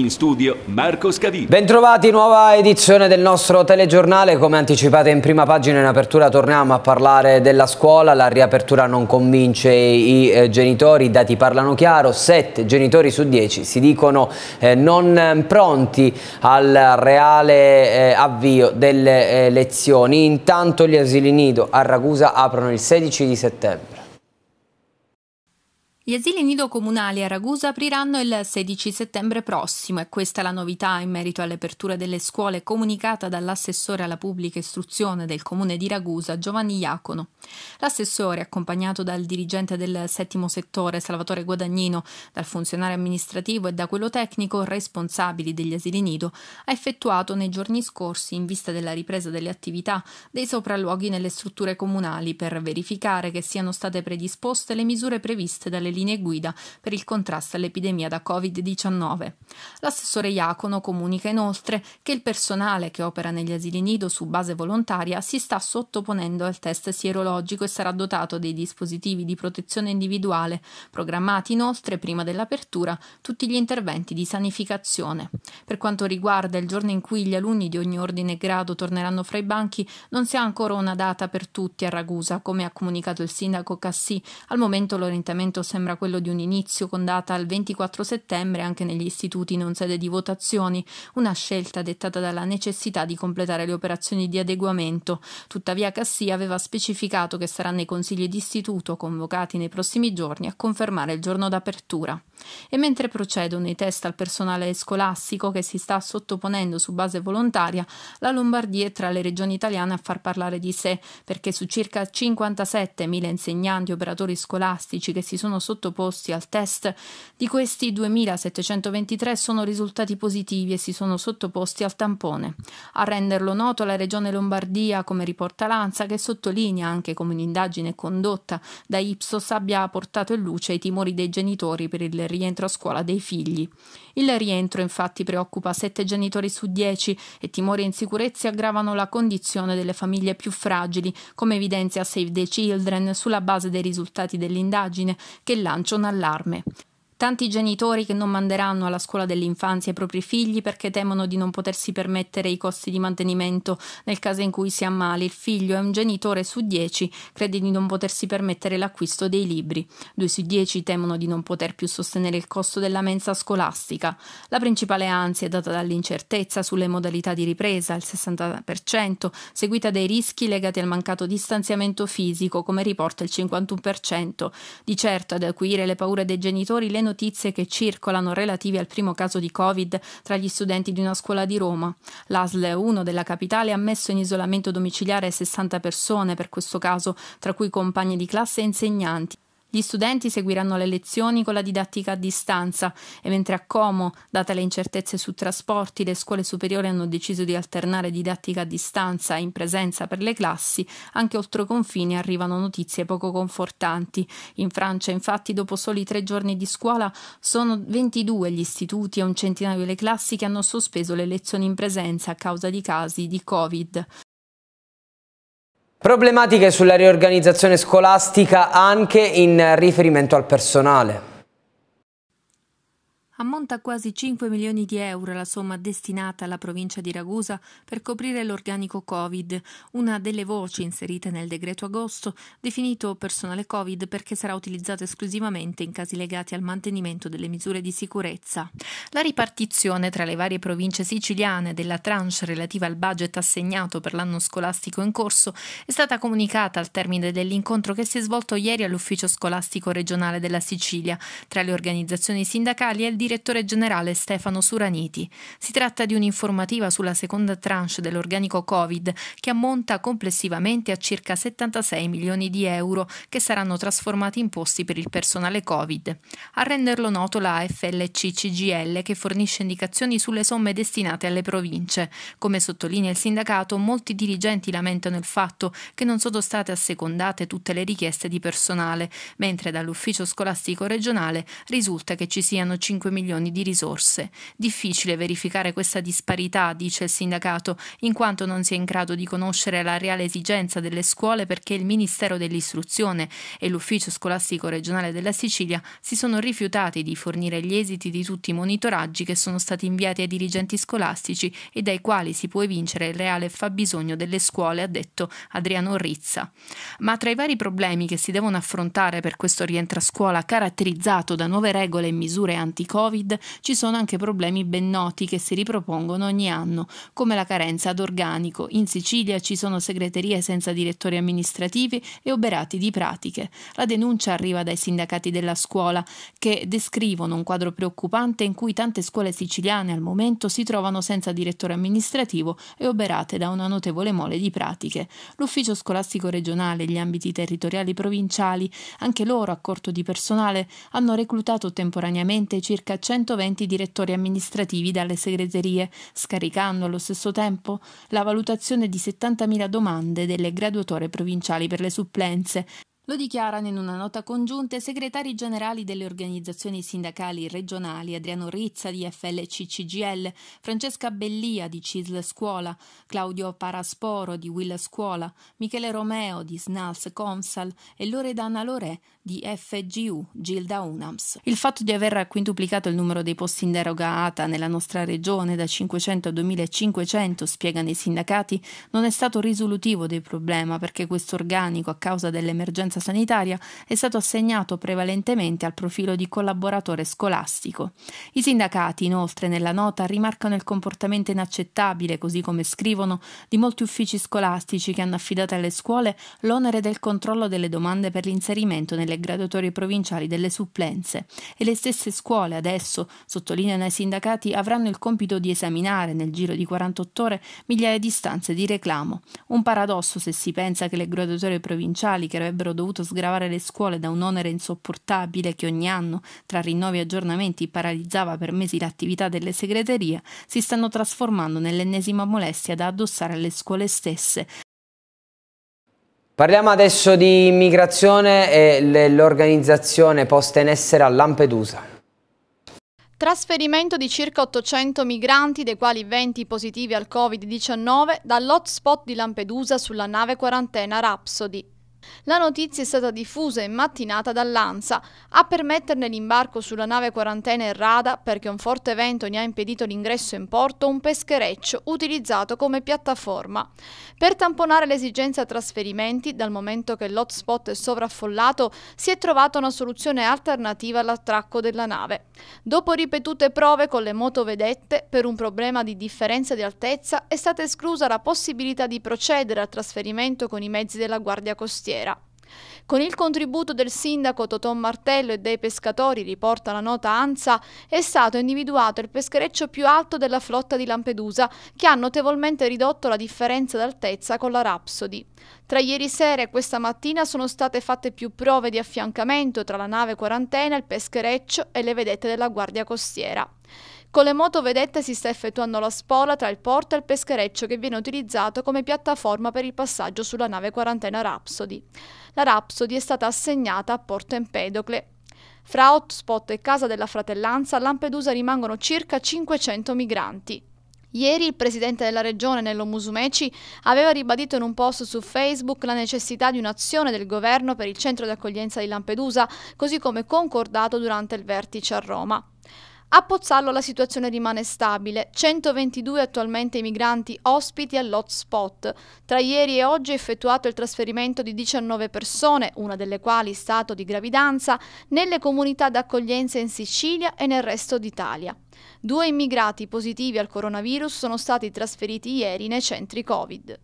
In studio Marco Scavini. Bentrovati, nuova edizione del nostro telegiornale. Come anticipate in prima pagina in apertura torniamo a parlare della scuola. La riapertura non convince i eh, genitori, i dati parlano chiaro. Sette genitori su dieci si dicono eh, non eh, pronti al reale avvio delle lezioni. Intanto gli asili nido a Ragusa aprono il 16 di settembre. Gli asili nido comunali a Ragusa apriranno il 16 settembre prossimo e questa è la novità in merito all'apertura delle scuole comunicata dall'assessore alla pubblica istruzione del comune di Ragusa Giovanni Iacono. L'assessore, accompagnato dal dirigente del settimo settore Salvatore Guadagnino, dal funzionario amministrativo e da quello tecnico responsabili degli asili nido, ha effettuato nei giorni scorsi, in vista della ripresa delle attività, dei sopralluoghi nelle strutture comunali per verificare che siano state predisposte le misure previste dalle linee linee guida per il contrasto all'epidemia da Covid-19. L'assessore Iacono comunica inoltre che il personale che opera negli asili nido su base volontaria si sta sottoponendo al test sierologico e sarà dotato dei dispositivi di protezione individuale, programmati inoltre prima dell'apertura tutti gli interventi di sanificazione. Per quanto riguarda il giorno in cui gli alunni di ogni ordine e grado torneranno fra i banchi, non si ha ancora una data per tutti a Ragusa, come ha comunicato il sindaco Cassì. Al momento l'orientamento sembra sembra quello di un inizio con data al 24 settembre anche negli istituti non sede di votazioni, una scelta dettata dalla necessità di completare le operazioni di adeguamento. Tuttavia Cassia aveva specificato che saranno i consigli d'istituto convocati nei prossimi giorni a confermare il giorno d'apertura. E mentre procedono i test al personale scolastico che si sta sottoponendo su base volontaria, la Lombardia è tra le regioni italiane a far parlare di sé, perché su circa 57.000 insegnanti e operatori scolastici che si sono sottoposti sottoposti al test. Di questi 2.723 sono risultati positivi e si sono sottoposti al tampone. A renderlo noto la Regione Lombardia, come riporta Lanza, che sottolinea anche come un'indagine condotta da Ipsos abbia portato in luce i timori dei genitori per il rientro a scuola dei figli. Il rientro infatti preoccupa 7 genitori su 10 e timori e insicurezze aggravano la condizione delle famiglie più fragili, come evidenzia Save the Children sulla base dei risultati dell'indagine che lancio un allarme. Tanti genitori che non manderanno alla scuola dell'infanzia i propri figli perché temono di non potersi permettere i costi di mantenimento nel caso in cui si ammali il figlio e un genitore su dieci crede di non potersi permettere l'acquisto dei libri. Due su dieci temono di non poter più sostenere il costo della mensa scolastica. La principale ansia è data dall'incertezza sulle modalità di ripresa, il 60%, seguita dai rischi legati al mancato distanziamento fisico, come riporta il 51%. Di certo ad acuire le paure dei genitori le notizie notizie che circolano relative al primo caso di Covid tra gli studenti di una scuola di Roma. L'ASL 1 della capitale ha messo in isolamento domiciliare 60 persone per questo caso, tra cui compagni di classe e insegnanti. Gli studenti seguiranno le lezioni con la didattica a distanza e mentre a Como, date le incertezze su trasporti, le scuole superiori hanno deciso di alternare didattica a distanza e in presenza per le classi, anche oltre confini arrivano notizie poco confortanti. In Francia, infatti, dopo soli tre giorni di scuola, sono 22 gli istituti e un centinaio le classi che hanno sospeso le lezioni in presenza a causa di casi di Covid. Problematiche sulla riorganizzazione scolastica anche in riferimento al personale. Ammonta a quasi 5 milioni di euro la somma destinata alla provincia di Ragusa per coprire l'organico Covid, una delle voci inserite nel decreto agosto, definito personale Covid perché sarà utilizzato esclusivamente in casi legati al mantenimento delle misure di sicurezza. La ripartizione tra le varie province siciliane della tranche relativa al budget assegnato per l'anno scolastico in corso è stata comunicata al termine dell'incontro che si è svolto ieri all'ufficio scolastico regionale della Sicilia tra le organizzazioni sindacali e il direttore direttore generale Stefano Suraniti. Si tratta di un'informativa sulla seconda tranche dell'organico Covid che ammonta complessivamente a circa 76 milioni di euro che saranno trasformati in posti per il personale Covid. A renderlo noto la AFLC CGL che fornisce indicazioni sulle somme destinate alle province. Come sottolinea il sindacato, molti dirigenti lamentano il fatto che non sono state assecondate tutte le richieste di personale, mentre dall'ufficio scolastico regionale risulta che ci siano 5 milioni milioni di risorse. Difficile verificare questa disparità, dice il sindacato, in quanto non si è in grado di conoscere la reale esigenza delle scuole perché il Ministero dell'Istruzione e l'Ufficio Scolastico Regionale della Sicilia si sono rifiutati di fornire gli esiti di tutti i monitoraggi che sono stati inviati ai dirigenti scolastici e dai quali si può evincere il reale fabbisogno delle scuole, ha detto Adriano Rizza. Ma tra i vari problemi che si devono affrontare per questo rientra scuola caratterizzato da nuove regole e misure anti-Covid, Covid, ci sono anche problemi ben noti che si ripropongono ogni anno, come la carenza d'organico. In Sicilia ci sono segreterie senza direttori amministrativi e oberati di pratiche. La denuncia arriva dai sindacati della scuola, che descrivono un quadro preoccupante in cui tante scuole siciliane al momento si trovano senza direttore amministrativo e oberate da una notevole mole di pratiche. L'ufficio scolastico regionale e gli ambiti territoriali provinciali, anche loro a corto di personale, hanno reclutato temporaneamente circa circa 120 direttori amministrativi dalle segreterie, scaricando allo stesso tempo la valutazione di 70.000 domande delle graduatorie provinciali per le supplenze, lo dichiarano in una nota congiunta i segretari generali delle organizzazioni sindacali regionali Adriano Rizza di FLCCGL, Francesca Bellia di CISL Scuola, Claudio Parasporo di Will Scuola, Michele Romeo di SNALS Consal e Loredana Lore di FGU Gilda Unams. Il fatto di aver quintuplicato il numero dei posti in deroga ATA nella nostra regione da 500 a 2500, spiegano i sindacati, non è stato risolutivo del problema perché questo organico, a causa dell'emergenza assistenza sanitaria è stato assegnato prevalentemente al profilo di collaboratore scolastico. I sindacati, inoltre, nella nota rimarcano il comportamento inaccettabile, così come scrivono, di molti uffici scolastici che hanno affidato alle scuole l'onere del controllo delle domande per l'inserimento nelle graduatorie provinciali delle supplenze e le stesse scuole adesso, sottolineano i sindacati, avranno il compito di esaminare nel giro di 48 ore migliaia di istanze di reclamo. Un paradosso se si pensa che le graduatorie provinciali che avrebbero dovuto dovuto sgravare le scuole da un onere insopportabile che ogni anno, tra rinnovi e aggiornamenti, paralizzava per mesi l'attività delle segreterie, si stanno trasformando nell'ennesima molestia da addossare alle scuole stesse, Parliamo adesso di immigrazione e dell'organizzazione posta in essere a Lampedusa. Trasferimento di circa 800 migranti, dei quali 20 positivi al Covid-19, dall'hotspot di Lampedusa sulla nave quarantena Rhapsody. La notizia è stata diffusa in mattinata dall'ANSA. A permetterne l'imbarco sulla nave quarantena errada, perché un forte vento ne ha impedito l'ingresso in porto, un peschereccio utilizzato come piattaforma. Per tamponare l'esigenza trasferimenti, dal momento che l'hotspot è sovraffollato, si è trovata una soluzione alternativa all'attracco della nave. Dopo ripetute prove con le motovedette, per un problema di differenza di altezza, è stata esclusa la possibilità di procedere al trasferimento con i mezzi della Guardia Costiera. Matera. Con il contributo del sindaco Totò Martello e dei pescatori, riporta la nota ANSA, è stato individuato il peschereccio più alto della flotta di Lampedusa, che ha notevolmente ridotto la differenza d'altezza con la Rhapsody. Tra ieri sera e questa mattina sono state fatte più prove di affiancamento tra la nave quarantena, il peschereccio e le vedette della Guardia Costiera. Con le moto vedette si sta effettuando la spola tra il porto e il peschereccio che viene utilizzato come piattaforma per il passaggio sulla nave quarantena Rhapsody. La Rhapsody è stata assegnata a Porto Empedocle. Fra hotspot e Casa della Fratellanza a Lampedusa rimangono circa 500 migranti. Ieri il presidente della regione Nello Musumeci aveva ribadito in un post su Facebook la necessità di un'azione del governo per il centro di accoglienza di Lampedusa, così come concordato durante il vertice a Roma. A Pozzallo la situazione rimane stabile, 122 attualmente i migranti ospiti all'hotspot. Tra ieri e oggi è effettuato il trasferimento di 19 persone, una delle quali stato di gravidanza, nelle comunità d'accoglienza in Sicilia e nel resto d'Italia. Due immigrati positivi al coronavirus sono stati trasferiti ieri nei centri Covid.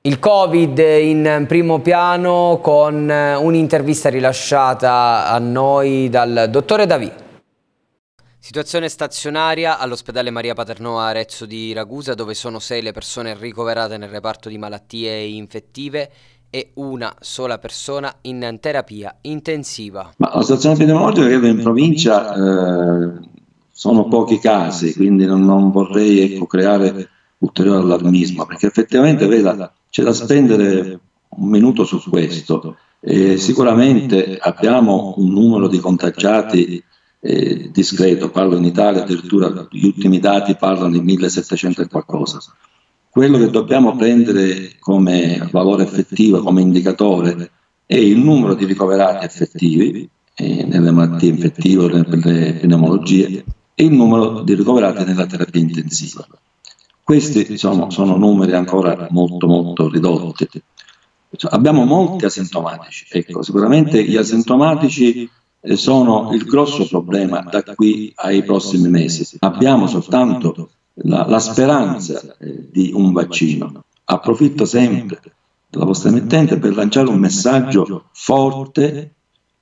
Il Covid in primo piano con eh, un'intervista rilasciata a noi dal dottore Davì. Situazione stazionaria all'ospedale Maria Paternò a Arezzo di Ragusa dove sono sei le persone ricoverate nel reparto di malattie infettive e una sola persona in terapia intensiva. Ma la situazione epidemiologica è che in provincia eh, sono pochi casi, quindi non, non vorrei ecco, creare ulteriore allarmismo, perché effettivamente veda, c'è da spendere un minuto su questo. Eh, sicuramente abbiamo un numero di contagiati eh, discreto, parlo in Italia, addirittura gli ultimi dati parlano di 1700 e qualcosa. Quello che dobbiamo prendere come valore effettivo, come indicatore, è il numero di ricoverati effettivi eh, nelle malattie infettive, nelle pneumologie, e il numero di ricoverati nella terapia intensiva. Questi diciamo, sono numeri ancora molto molto ridotti. Abbiamo molti asintomatici, ecco, sicuramente gli asintomatici sono il grosso problema da qui ai prossimi mesi. Abbiamo soltanto la, la speranza eh, di un vaccino. Approfitto sempre della vostra emittente per lanciare un messaggio forte,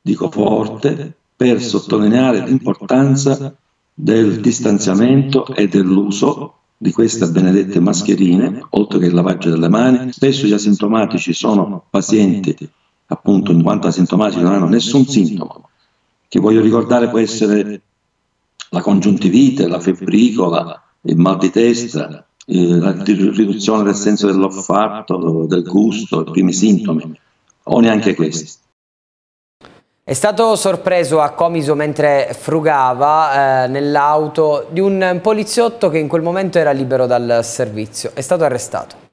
dico forte, per sottolineare l'importanza del distanziamento e dell'uso di queste benedette mascherine, oltre che il lavaggio delle mani. Spesso gli asintomatici sono pazienti, appunto in quanto asintomatici non hanno nessun sintomo, che voglio ricordare può essere la congiuntivite, la febbricola, il mal di testa, eh, la riduzione del senso dell'olfatto, del gusto, i primi sintomi, o neanche questi. È stato sorpreso a Comiso mentre frugava eh, nell'auto di un poliziotto che in quel momento era libero dal servizio. È stato arrestato.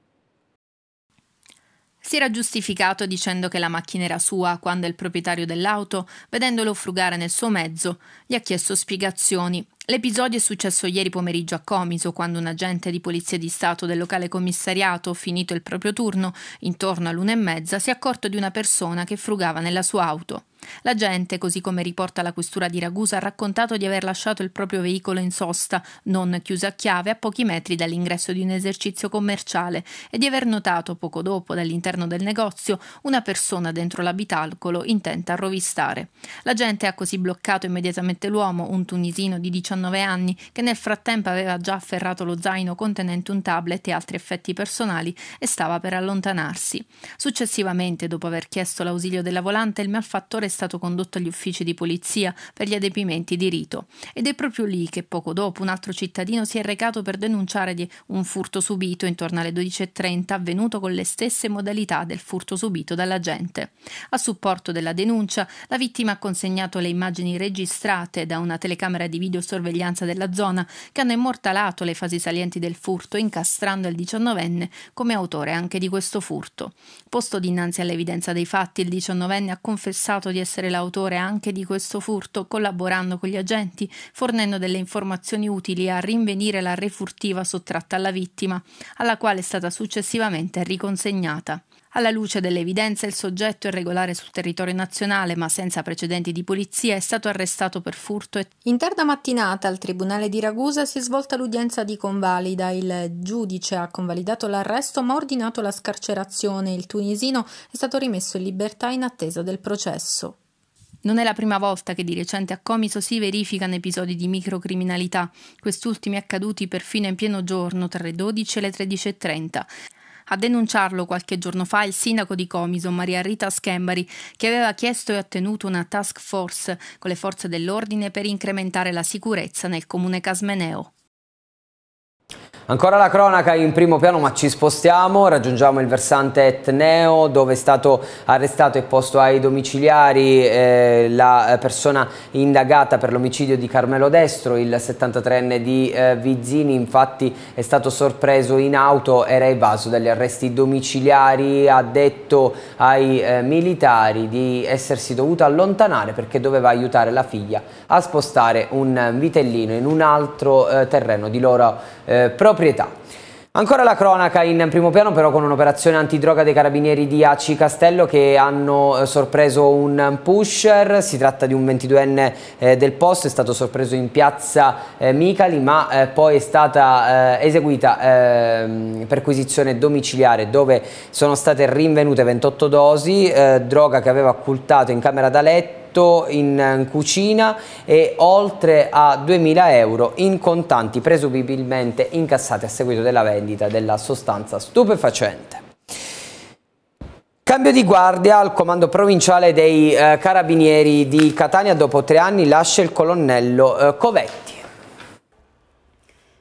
Si era giustificato dicendo che la macchina era sua quando il proprietario dell'auto, vedendolo frugare nel suo mezzo, gli ha chiesto spiegazioni. L'episodio è successo ieri pomeriggio a Comiso, quando un agente di polizia di Stato del locale commissariato, finito il proprio turno, intorno all'una e mezza, si è accorto di una persona che frugava nella sua auto. La gente, così come riporta la questura di Ragusa, ha raccontato di aver lasciato il proprio veicolo in sosta, non chiuso a chiave, a pochi metri dall'ingresso di un esercizio commerciale e di aver notato poco dopo dall'interno del negozio una persona dentro l'abitacolo intenta a rovistare. La gente ha così bloccato immediatamente l'uomo, un tunisino di 19 anni, che nel frattempo aveva già afferrato lo zaino contenente un tablet e altri effetti personali e stava per allontanarsi. Successivamente, dopo aver chiesto l'ausilio della volante, il malfattore stato condotto agli uffici di polizia per gli adempimenti di rito. Ed è proprio lì che poco dopo un altro cittadino si è recato per denunciare di un furto subito intorno alle 12.30 avvenuto con le stesse modalità del furto subito dall'agente. A supporto della denuncia, la vittima ha consegnato le immagini registrate da una telecamera di videosorveglianza della zona che hanno immortalato le fasi salienti del furto, incastrando il 19enne come autore anche di questo furto. Posto dinanzi all'evidenza dei fatti, il 19enne ha confessato di essere l'autore anche di questo furto collaborando con gli agenti, fornendo delle informazioni utili a rinvenire la refurtiva sottratta alla vittima, alla quale è stata successivamente riconsegnata. Alla luce delle evidenze, il soggetto irregolare sul territorio nazionale, ma senza precedenti di polizia, è stato arrestato per furto. E... In tarda mattinata al Tribunale di Ragusa si è svolta l'udienza di convalida. Il giudice ha convalidato l'arresto ma ha ordinato la scarcerazione. Il tunisino è stato rimesso in libertà in attesa del processo. Non è la prima volta che di recente a Comiso si verificano episodi di microcriminalità, quest'ultimi accaduti perfino in pieno giorno tra le 12 e le 13.30. A denunciarlo qualche giorno fa il sindaco di Comiso, Maria Rita Schembari, che aveva chiesto e ottenuto una task force con le forze dell'ordine per incrementare la sicurezza nel comune casmeneo. Ancora la cronaca in primo piano ma ci spostiamo, raggiungiamo il versante Etneo dove è stato arrestato e posto ai domiciliari eh, la persona indagata per l'omicidio di Carmelo Destro, il 73enne di eh, Vizzini infatti è stato sorpreso in auto, era evaso dagli arresti domiciliari, ha detto ai eh, militari di essersi dovuto allontanare perché doveva aiutare la figlia a spostare un eh, vitellino in un altro eh, terreno di loro eh, eh, proprietà. Ancora la cronaca in primo piano però con un'operazione antidroga dei carabinieri di Aci Castello che hanno eh, sorpreso un pusher, si tratta di un 22enne eh, del posto, è stato sorpreso in piazza Micali ma poi è stata eseguita ehm, perquisizione domiciliare dove sono state rinvenute 28 dosi, droga che aveva occultato in camera da letto letto, eh, in cucina e oltre a 2000 euro in contanti presumibilmente incassati a seguito della vendita della sostanza stupefacente. Cambio di guardia al comando provinciale dei eh, carabinieri di Catania dopo tre anni lascia il colonnello eh, Covetti.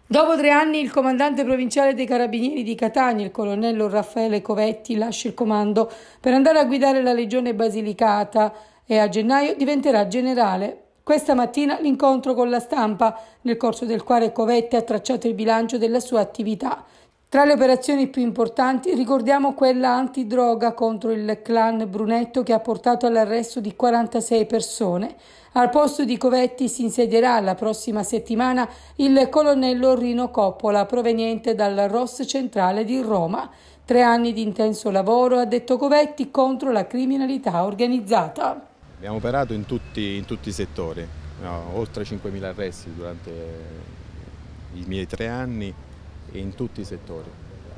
Dopo tre anni il comandante provinciale dei carabinieri di Catania, il colonnello Raffaele Covetti, lascia il comando per andare a guidare la legione basilicata e a gennaio diventerà generale. Questa mattina l'incontro con la stampa, nel corso del quale Covetti ha tracciato il bilancio della sua attività. Tra le operazioni più importanti ricordiamo quella antidroga contro il clan Brunetto che ha portato all'arresto di 46 persone. Al posto di Covetti si insedierà la prossima settimana il colonnello Rino Coppola proveniente dal ROS centrale di Roma. Tre anni di intenso lavoro, ha detto Covetti, contro la criminalità organizzata. Abbiamo operato in tutti, in tutti i settori, no, oltre 5.000 arresti durante i miei tre anni e in tutti i settori,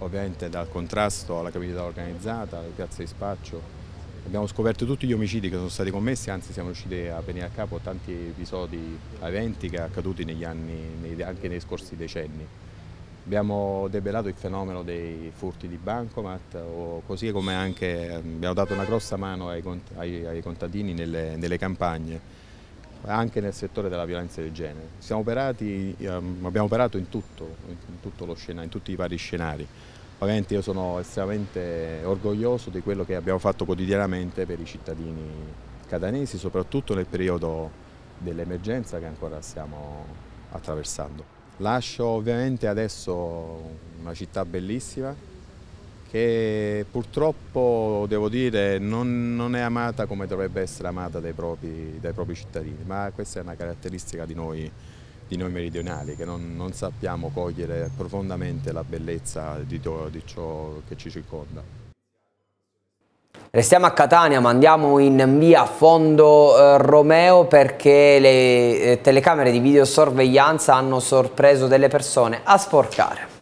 ovviamente dal contrasto alla criminalità organizzata, alle piazze di spaccio. Abbiamo scoperto tutti gli omicidi che sono stati commessi, anzi siamo riusciti a venire a capo tanti episodi eventi che sono accaduti anni, anche nei scorsi decenni. Abbiamo debellato il fenomeno dei furti di bancomat, così come anche ehm, abbiamo dato una grossa mano ai, ai, ai contadini nelle, nelle, campagne, anche nel settore della violenza del genere. Operati, ehm, abbiamo operato in tutto, in, tutto scenario, in tutti i vari scenari. Ovviamente io sono estremamente orgoglioso di quello che abbiamo fatto quotidianamente per i cittadini catanesi, soprattutto nel periodo dell'emergenza che ancora stiamo attraversando. Lascio ovviamente adesso una città bellissima che purtroppo, devo dire, non, non è amata come dovrebbe essere amata dai propri, dai propri, cittadini, ma questa è una caratteristica di noi, di noi meridionali, che non, non, sappiamo cogliere profondamente la bellezza di, di ciò che ci circonda. Restiamo a Catania ma andiamo in via Fondo eh, Romeo perché le eh, telecamere di videosorveglianza hanno sorpreso delle persone a sporcare.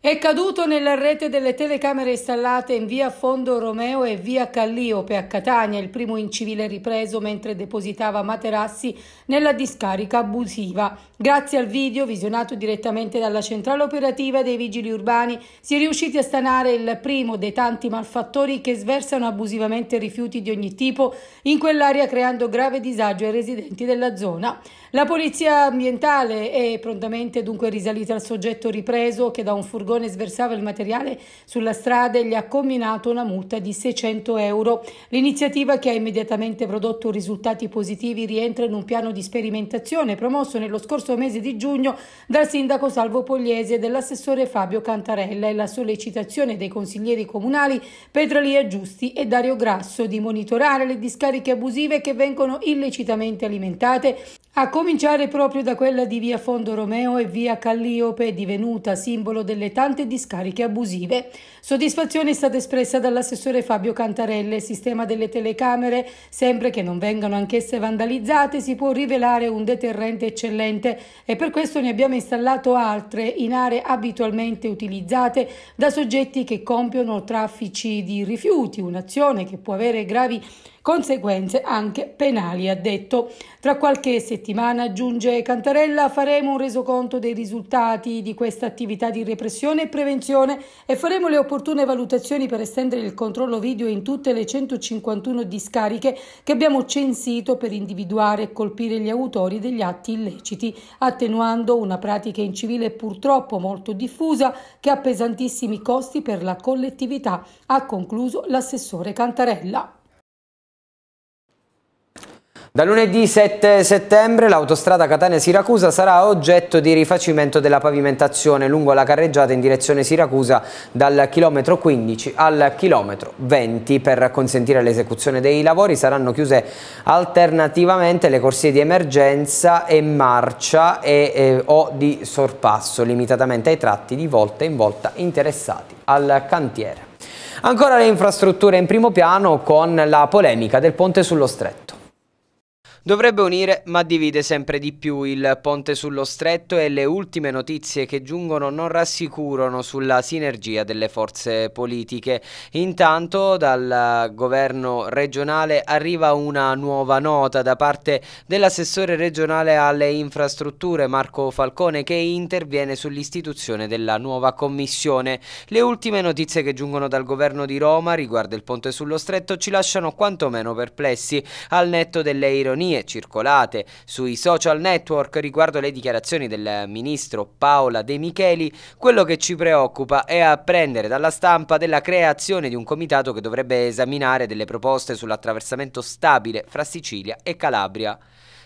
È caduto nella rete delle telecamere installate in via Fondo Romeo e via Calliope a Catania il primo incivile ripreso mentre depositava materassi nella discarica abusiva. Grazie al video visionato direttamente dalla centrale operativa dei vigili urbani si è riusciti a stanare il primo dei tanti malfattori che sversano abusivamente rifiuti di ogni tipo in quell'area creando grave disagio ai residenti della zona. La polizia ambientale è prontamente dunque risalita al soggetto ripreso che da un furgone furgone sversava il materiale sulla strada e gli ha comminato una multa di 600 euro. L'iniziativa, che ha immediatamente prodotto risultati positivi, rientra in un piano di sperimentazione promosso nello scorso mese di giugno dal sindaco Salvo Pogliese e dell'assessore Fabio Cantarella e la sollecitazione dei consiglieri comunali Petralia Giusti e Dario Grasso di monitorare le discariche abusive che vengono illecitamente alimentate a cominciare proprio da quella di via Fondo Romeo e via Calliope, divenuta simbolo delle tante discariche abusive. Soddisfazione è stata espressa dall'assessore Fabio Cantarelle. Il sistema delle telecamere, sempre che non vengano anch'esse vandalizzate, si può rivelare un deterrente eccellente e per questo ne abbiamo installato altre in aree abitualmente utilizzate da soggetti che compiono traffici di rifiuti, un'azione che può avere gravi conseguenze anche penali, ha detto. Tra qualche settimana, aggiunge Cantarella, faremo un resoconto dei risultati di questa attività di repressione e prevenzione e faremo le opportune valutazioni per estendere il controllo video in tutte le 151 discariche che abbiamo censito per individuare e colpire gli autori degli atti illeciti, attenuando una pratica incivile purtroppo molto diffusa che ha pesantissimi costi per la collettività, ha concluso l'assessore Cantarella. Da lunedì 7 settembre l'autostrada Catania-Siracusa sarà oggetto di rifacimento della pavimentazione lungo la carreggiata in direzione Siracusa dal chilometro 15 al chilometro 20. Per consentire l'esecuzione dei lavori saranno chiuse alternativamente le corsie di emergenza e marcia e, e, o di sorpasso, limitatamente ai tratti di volta in volta interessati al cantiere. Ancora le infrastrutture in primo piano con la polemica del ponte sullo stretto. Dovrebbe unire, ma divide sempre di più il ponte sullo stretto e le ultime notizie che giungono non rassicurano sulla sinergia delle forze politiche. Intanto dal governo regionale arriva una nuova nota da parte dell'assessore regionale alle infrastrutture Marco Falcone che interviene sull'istituzione della nuova commissione. Le ultime notizie che giungono dal governo di Roma riguardo il ponte sullo stretto ci lasciano quantomeno perplessi al netto delle ironie dicotomie circolate sui social network riguardo le dichiarazioni del ministro Paola De Micheli, quello che ci preoccupa è apprendere dalla stampa della creazione di un comitato che dovrebbe esaminare delle proposte sull'attraversamento stabile fra Sicilia e Calabria.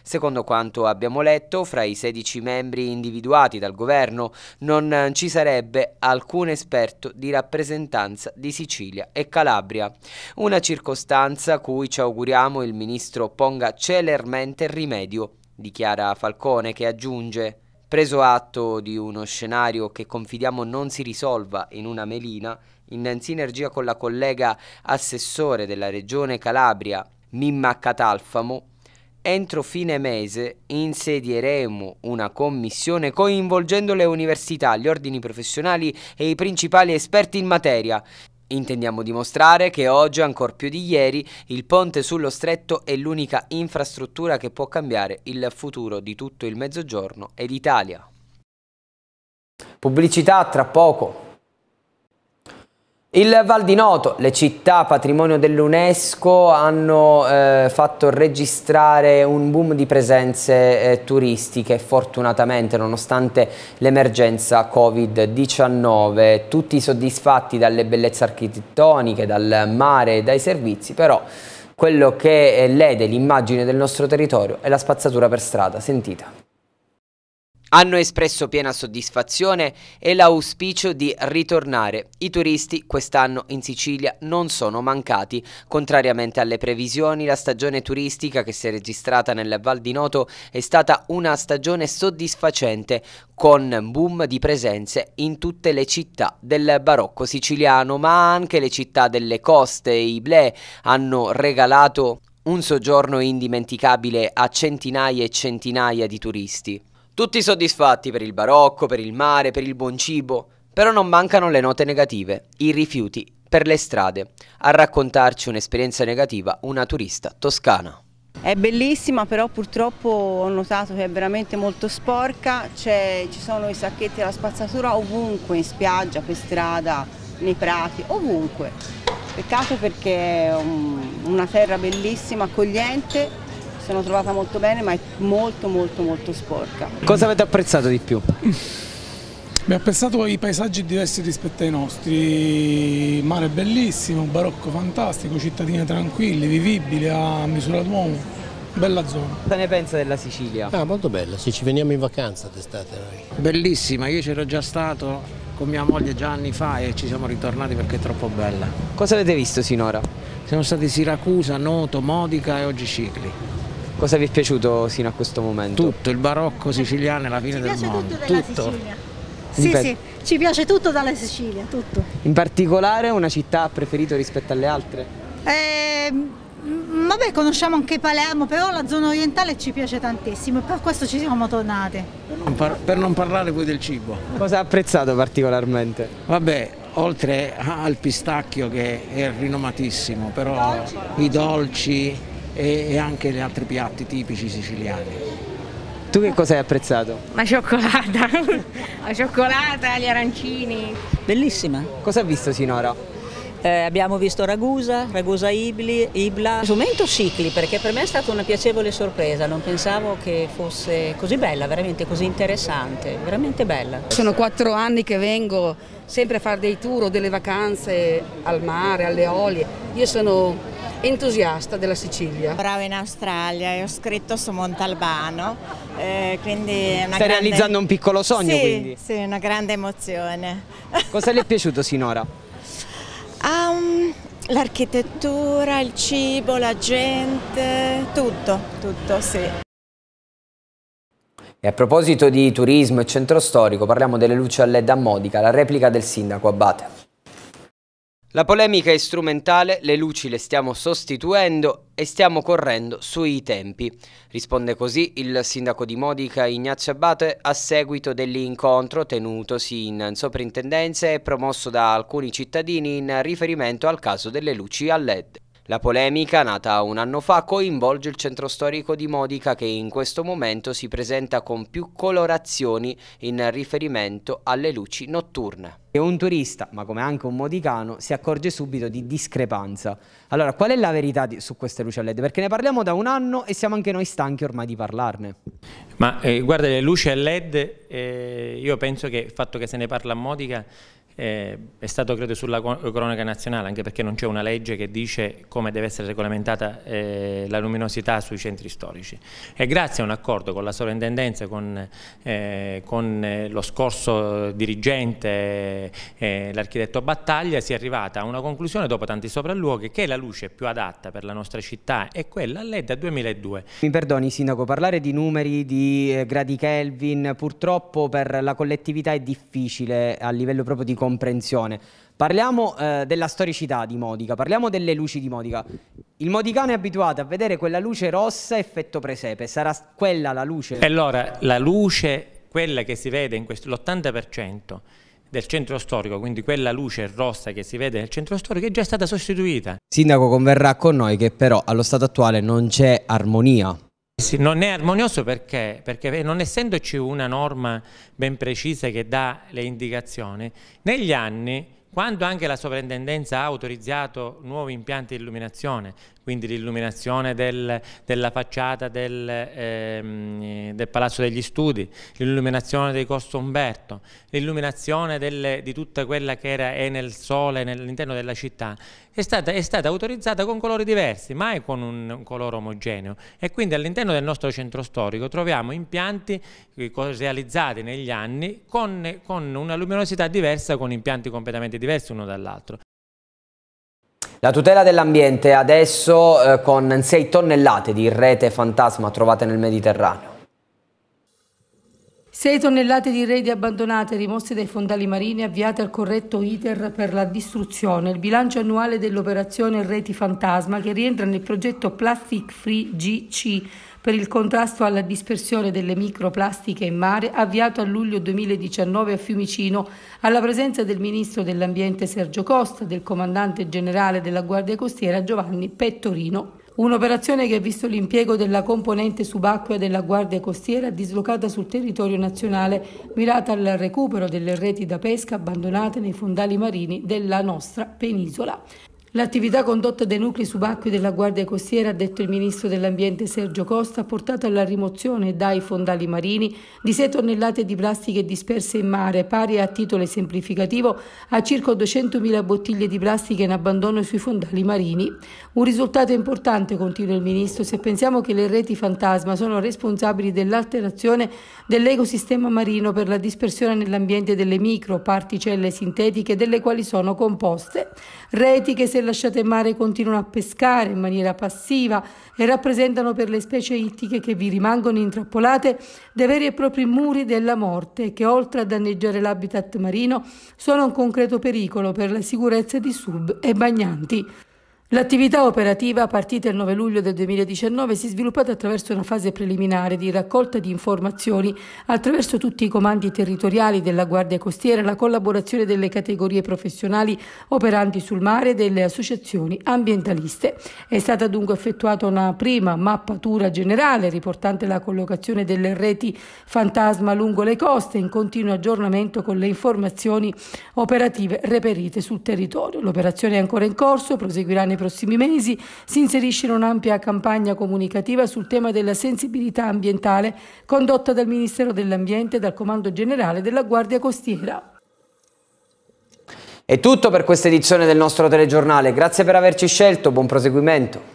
Secondo quanto abbiamo letto, fra i 16 membri individuati dal governo non eh, ci sarebbe alcun esperto di rappresentanza di Sicilia e Calabria, una circostanza cui ci auguriamo il ministro ponga celermente rimedio, dichiara Falcone che aggiunge Preso atto di uno scenario che confidiamo non si risolva in una melina, in sinergia con la collega assessore della regione Calabria, Mimma Catalfamo, Entro fine mese insedieremo una commissione coinvolgendo le università, gli ordini professionali e i principali esperti in materia. Intendiamo dimostrare che oggi, ancor più di ieri, il ponte sullo stretto è l'unica infrastruttura che può cambiare il futuro di tutto il Mezzogiorno e d'Italia. Pubblicità tra poco. Il Val di Noto, le città patrimonio dell'UNESCO hanno eh, fatto registrare un boom di presenze eh, turistiche fortunatamente nonostante l'emergenza Covid-19. Tutti soddisfatti dalle bellezze architettoniche, dal mare e dai servizi, però quello che eh, lede l'immagine del nostro territorio è la spazzatura per strada. Sentita hanno espresso piena soddisfazione e l'auspicio di ritornare. I turisti quest'anno in Sicilia non sono mancati. Contrariamente alle previsioni, la stagione turistica che si è registrata nella Val di Noto è stata una stagione soddisfacente con boom di presenze in tutte le città del barocco siciliano, ma anche le città delle coste e i Ble hanno regalato un soggiorno indimenticabile a centinaia e centinaia di turisti. Tutti soddisfatti per il barocco, per il mare, per il buon cibo, però non mancano le note negative, i rifiuti per le strade. A raccontarci un'esperienza negativa una turista toscana. È bellissima però purtroppo ho notato che è veramente molto sporca, ci sono i sacchetti alla spazzatura ovunque, in spiaggia, per strada, nei prati, ovunque. Peccato perché è un, una terra bellissima, accogliente, sono trovata molto bene ma è molto molto molto sporca. Cosa avete apprezzato di più? Mi ha pensato i paesaggi diversi rispetto ai nostri, mare bellissimo, barocco fantastico, cittadine tranquille, vivibili a misura d'uomo, bella zona. Cosa ne pensa della Sicilia? Ah, molto bella, se ci veniamo in vacanza d'estate Bellissima, io c'ero già stato con mia moglie già anni fa e ci siamo ritornati perché è troppo bella. Cosa avete visto sinora? Siamo stati Siracusa, Noto, Modica e oggi Cicli. Cosa vi è piaciuto sino a questo momento? Tutto, il barocco siciliano e la fine del mondo. Tutto della tutto. Sicilia. Sì, sì, ci piace tutto dalla Sicilia, tutto. In particolare una città preferita rispetto alle altre? Eh, vabbè, conosciamo anche Palermo, però la zona orientale ci piace tantissimo e per questo ci siamo tornate. Per non, par per non parlare poi del cibo. Cosa ha apprezzato particolarmente? Vabbè, oltre al pistacchio che è rinomatissimo, però i dolci e, e anche gli altri piatti tipici siciliani. Tu che cosa hai apprezzato? La cioccolata, la cioccolata, gli arancini. Bellissima. Cosa hai visto sinora? Eh, abbiamo visto Ragusa, Ragusa Ibli, Ibla, strumento cicli perché per me è stata una piacevole sorpresa, non pensavo che fosse così bella, veramente così interessante, veramente bella. Sono quattro anni che vengo sempre a fare dei tour o delle vacanze al mare, alle olie, io sono entusiasta della Sicilia. Bravo in Australia e ho scritto su Montalbano, eh, quindi... Stai grande... realizzando un piccolo sogno sì, quindi? Sì, una grande emozione. Cosa le è piaciuto sinora? Um, L'architettura, il cibo, la gente, tutto, tutto, sì. E a proposito di turismo e centro storico, parliamo delle luci a LED a Modica, la replica del sindaco Abate. La polemica è strumentale, le luci le stiamo sostituendo e stiamo correndo sui tempi. Risponde così il sindaco di Modica Ignazio Abate a seguito dell'incontro tenutosi in soprintendenza e promosso da alcuni cittadini in riferimento al caso delle luci a LED. La polemica, nata un anno fa, coinvolge il centro storico di Modica che in questo momento si presenta con più colorazioni in riferimento alle luci notturne. E un turista, ma come anche un modicano, si accorge subito di discrepanza. Allora, qual è la verità di, su queste luci a LED? Perché ne parliamo da un anno e siamo anche noi stanchi ormai di parlarne. Ma eh, guarda, le luci a LED, eh, io penso che il fatto che se ne parla a Modica eh, è stato credo sulla cronaca nazionale, anche perché non c'è una legge che dice come deve essere regolamentata eh, la luminosità sui centri storici. E grazie a un accordo con la sovrintendenza, con, eh, con eh, lo scorso dirigente, eh, l'architetto Battaglia, si è arrivata a una conclusione dopo tanti sopralluoghi che la luce più adatta per la nostra città è quella a LED 2002. Mi perdoni Sindaco, parlare di numeri, di eh, gradi Kelvin, purtroppo per la collettività è difficile a livello proprio di comprensione. Parliamo eh, della storicità di Modica, parliamo delle luci di Modica. Il modicano è abituato a vedere quella luce rossa effetto presepe, sarà quella la luce? E allora, la luce, quella che si vede in questo, l'80% del centro storico, quindi quella luce rossa che si vede nel centro storico è già stata sostituita. Sindaco converrà con noi che però allo stato attuale non c'è armonia non è armonioso perché? perché? Eh, non essendoci una norma ben precisa che dà le indicazioni, negli anni, quando anche la sovrintendenza ha autorizzato nuovi impianti di illuminazione, quindi l'illuminazione del, della facciata del, ehm, del, Palazzo degli Studi, l'illuminazione di Costo Umberto, l'illuminazione di tutta quella che era nel Sole all'interno della città, è stata, è stata, autorizzata con colori diversi, mai con un, un colore omogeneo. E quindi all'interno del nostro centro storico troviamo impianti eh, realizzati negli anni con, con una luminosità diversa, con impianti completamente diversi uno dall'altro. La tutela dell'ambiente adesso eh, con 6 tonnellate di rete fantasma trovate nel Mediterraneo. 6 tonnellate di reti abbandonate rimosse dai fondali marini avviate al corretto iter per la distruzione, il bilancio annuale dell'operazione Reti Fantasma che rientra nel progetto Plastic Free GC per il contrasto alla dispersione delle microplastiche in mare avviato a luglio 2019 a Fiumicino alla presenza del ministro dell'Ambiente Sergio Costa, del comandante generale della Guardia Costiera Giovanni Pettorino. Un'operazione che ha visto l'impiego della componente subacquea della Guardia Costiera dislocata sul territorio nazionale, mirata al recupero delle reti da pesca abbandonate nei fondali marini della nostra penisola. L'attività condotta dai nuclei subacquei della Guardia Costiera, ha detto il ministro dell'Ambiente Sergio Costa, ha portato alla rimozione dai fondali marini di 6 tonnellate di plastiche disperse in mare, pari a titolo esemplificativo a circa 200.000 bottiglie di plastica in abbandono sui fondali marini. Un risultato importante, continua il ministro, se pensiamo che le reti fantasma sono responsabili dell'alterazione dell'ecosistema marino per la dispersione nell'ambiente delle micro particelle sintetiche delle quali sono composte reti che se lasciate in mare continuano a pescare in maniera passiva e rappresentano per le specie ittiche che vi rimangono intrappolate dei veri e propri muri della morte che oltre a danneggiare l'habitat marino sono un concreto pericolo per la sicurezza di sub e bagnanti. L'attività operativa, partita il 9 luglio del 2019, si è sviluppata attraverso una fase preliminare di raccolta di informazioni attraverso tutti i comandi territoriali della Guardia Costiera la collaborazione delle categorie professionali operanti sul mare e delle associazioni ambientaliste. È stata dunque effettuata una prima mappatura generale riportante la collocazione delle reti fantasma lungo le coste in continuo aggiornamento con le informazioni operative reperite sul territorio. L'operazione è ancora in corso, proseguirà nei prossimi mesi si inserisce in un'ampia campagna comunicativa sul tema della sensibilità ambientale condotta dal Ministero dell'Ambiente e dal Comando Generale della Guardia Costiera. È tutto per questa edizione del nostro telegiornale, grazie per averci scelto, buon proseguimento.